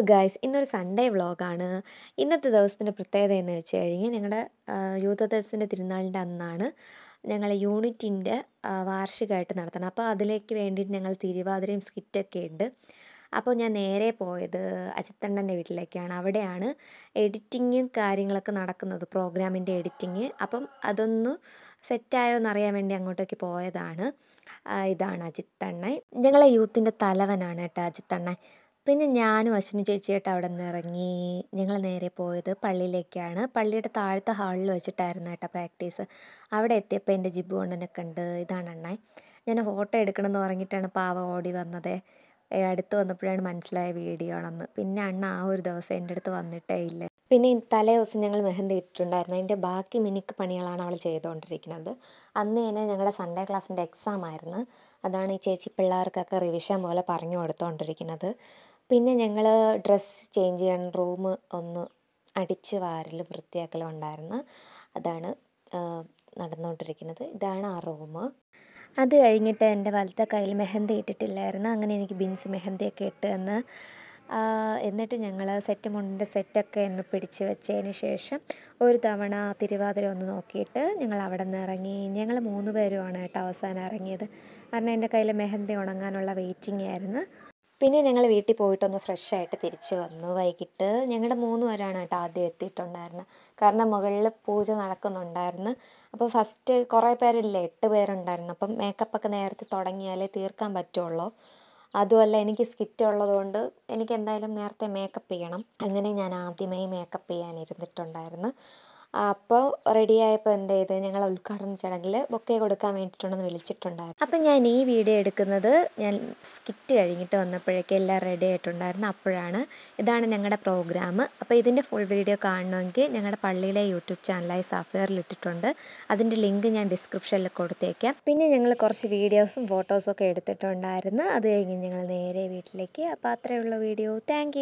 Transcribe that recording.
hello guys ഇന്നൊരു Sunday വ്ളോഗാണ് ഇന്നത്തെ ദിവസത്തിൻ്റെ പ്രത്യേകത എന്ന് വെച്ച് കഴിഞ്ഞാൽ ഞങ്ങളുടെ ദിവസത്തിൻ്റെ തിരുനാളിൻ്റെ അന്നാണ് ഞങ്ങൾ യൂണിറ്റിൻ്റെ വാർഷികമായിട്ട് നടത്തണം അപ്പോൾ അതിലേക്ക് വേണ്ടിയിട്ട് ഞങ്ങൾ തിരുവാതിരയും സ്കിറ്റൊക്കെ ഉണ്ട് അപ്പോൾ ഞാൻ നേരെ പോയത് അജിത്തണ്ണൻ്റെ വീട്ടിലേക്കാണ് അവിടെയാണ് എഡിറ്റിങ്ങും കാര്യങ്ങളൊക്കെ നടക്കുന്നത് പ്രോഗ്രാമിൻ്റെ എഡിറ്റിങ് അപ്പം അതൊന്ന് സെറ്റായോ എന്നറിയാൻ വേണ്ടി അങ്ങോട്ടേക്ക് പോയതാണ് ഇതാണ് അജിത്തണ്ണൻ ഞങ്ങളെ യൂത്തിൻ്റെ തലവനാണ് കേട്ടോ അജിത്തണ്ണൻ പിന്നെ ഞാനും അശ്വിനി ചേച്ചിയായിട്ട് അവിടെ നിന്ന് ഇറങ്ങി ഞങ്ങൾ നേരെ പോയത് പള്ളിയിലേക്കാണ് പള്ളിയുടെ താഴത്തെ ഹാളിൽ വെച്ചിട്ടായിരുന്നു കേട്ടോ പ്രാക്ടീസ് അവിടെ എത്തിയപ്പോൾ എൻ്റെ ജിബു അണ്ണനൊക്കെ ഉണ്ട് ഇതാണ് അണ്ണായി ഞാൻ ഫോട്ടോ എടുക്കണമെന്ന് പറഞ്ഞിട്ടാണ് പാവ ഓടി വന്നത് അടുത്ത് വന്നപ്പോഴാണ് മനസ്സിലായ വീഡിയോ ആണെന്ന് പിന്നെ അണ്ണ ആ ഒരു ദിവസം എൻ്റെ അടുത്ത് വന്നിട്ടേ ഇല്ല പിന്നെ തലേ ദിവസം ഞങ്ങൾ മെഹന്തി ഇട്ടിട്ടുണ്ടായിരുന്നു അതിൻ്റെ ബാക്കി മിനിക്ക് പണികളാണ് അവൾ ചെയ്തുകൊണ്ടിരിക്കുന്നത് അന്ന് തന്നെ ഞങ്ങളുടെ സൺഡേ ക്ലാസ്സിൻ്റെ എക്സാം ആയിരുന്നു അതാണ് ഈ ചേച്ചി പിള്ളേർക്കൊക്കെ റിവിഷൻ പോലെ പറഞ്ഞു കൊടുത്തുകൊണ്ടിരിക്കുന്നത് പിന്നെ ഞങ്ങൾ ഡ്രസ്സ് ചേഞ്ച് ചെയ്യാൻ റൂം ഒന്ന് അടിച്ച് വാരലും വൃത്തിയാക്കലും ഉണ്ടായിരുന്നു അതാണ് നടന്നുകൊണ്ടിരിക്കുന്നത് ഇതാണ് ആ റൂം അത് കഴിഞ്ഞിട്ട് എൻ്റെ വലത്തെ കയ്യിൽ മെഹന്തി ഇട്ടിട്ടില്ലായിരുന്നു അങ്ങനെ എനിക്ക് ബിൻസ് മെഹന്തിയൊക്കെ ഇട്ട് തന്ന് എന്നിട്ട് ഞങ്ങൾ സെറ്റ് മുണ്ടിൻ്റെ സെറ്റൊക്കെ ഒന്ന് പിടിച്ച് വെച്ചതിന് ശേഷം ഒരു തവണ തിരുവാതിര ഒന്ന് നോക്കിയിട്ട് ഞങ്ങൾ അവിടെ നിന്ന് ഇറങ്ങി ഞങ്ങൾ മൂന്ന് പേരുമാണ് കേട്ടോ അവസാനം ഇറങ്ങിയത് കാരണം എൻ്റെ കയ്യിൽ മെഹന്തി ഉണങ്ങാനുള്ള വെയിറ്റിംഗ് ആയിരുന്നു പിന്നെ ഞങ്ങൾ വീട്ടിൽ പോയിട്ടൊന്ന് ഫ്രഷായിട്ട് തിരിച്ച് വന്നു വൈകിട്ട് ഞങ്ങളുടെ മൂന്ന് പേരാണ് കേട്ടോ ആദ്യം എത്തിയിട്ടുണ്ടായിരുന്നത് കാരണം മുകളിൽ പൂജ നടക്കുന്നുണ്ടായിരുന്നു അപ്പോൾ ഫസ്റ്റ് കുറേ പേരില്ലേ എട്ട് പേരുണ്ടായിരുന്നു അപ്പം മേക്കപ്പൊക്കെ നേരത്തെ തുടങ്ങിയാലേ തീർക്കാൻ പറ്റുള്ളൂ അതുമല്ല എനിക്ക് സ്കിറ്റ് ഉള്ളതുകൊണ്ട് എനിക്ക് എന്തായാലും നേരത്തെ മേക്കപ്പ് ചെയ്യണം അങ്ങനെ ഞാൻ ആദ്യമായി മേക്കപ്പ് ചെയ്യാനിരുന്നിട്ടുണ്ടായിരുന്നു അപ്പോൾ റെഡിയായപ്പോൾ എന്ത് ചെയ്ത് ഞങ്ങൾ ഉദ്ഘാടന ചടങ്ങിൽ ബൊക്കെ കൊടുക്കാൻ വേണ്ടിയിട്ടുണ്ടെന്ന് വിളിച്ചിട്ടുണ്ടായിരുന്നു അപ്പം ഞാൻ ഈ വീഡിയോ എടുക്കുന്നത് ഞാൻ സ്കിറ്റ് കഴിഞ്ഞിട്ട് വന്നപ്പോഴേക്കും എല്ലാം റെഡി ആയിട്ടുണ്ടായിരുന്നു അപ്പോഴാണ് ഇതാണ് ഞങ്ങളുടെ പ്രോഗ്രാം അപ്പോൾ ഇതിൻ്റെ ഫുൾ വീഡിയോ കാണണമെങ്കിൽ ഞങ്ങളുടെ പള്ളിയിലെ യൂട്യൂബ് ചാനലായ സഫയറിൽ ഇട്ടിട്ടുണ്ട് അതിൻ്റെ ലിങ്ക് ഞാൻ ഡിസ്ക്രിപ്ഷനിൽ കൊടുത്തേക്കാം പിന്നെ ഞങ്ങൾ കുറച്ച് വീഡിയോസും ഫോട്ടോസും ഒക്കെ എടുത്തിട്ടുണ്ടായിരുന്നു അത് കഴിഞ്ഞ് ഞങ്ങൾ നേരെ വീട്ടിലേക്ക് അപ്പോൾ അത്രയുള്ള വീഡിയോ താങ്ക്